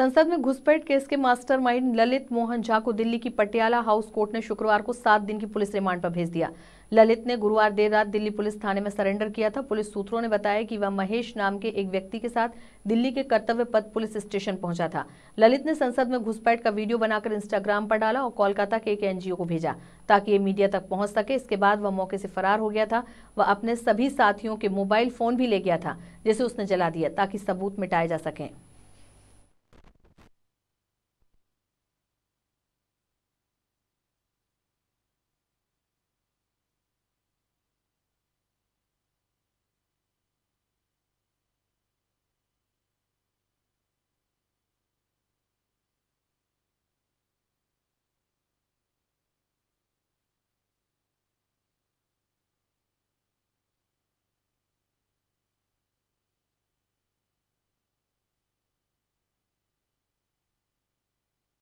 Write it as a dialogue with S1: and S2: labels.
S1: संसद में घुसपैठ केस के मास्टरमाइंड ललित मोहन झा को दिल्ली की पटियाला हाउस कोर्ट ने शुक्रवार को सात दिन की पुलिस रिमांड पर भेज दिया ललित ने गुरुवार देर रात दिल्ली पुलिस थाने में सरेंडर किया था पुलिस सूत्रों ने बताया कि वह महेश नाम के एक व्यक्ति के साथ दिल्ली के कर्तव्य पद पुलिस स्टेशन पहुंचा था ललित ने संसद में घुसपैठ का वीडियो बनाकर इंस्टाग्राम पर डाला और कोलकाता के एक एनजीओ को भेजा ताकि ये मीडिया तक पहुंच सके इसके बाद वह मौके से फरार हो गया था वह अपने सभी साथियों के मोबाइल फोन भी ले गया था जिसे उसने जला दिया ताकि सबूत मिटाए जा सकें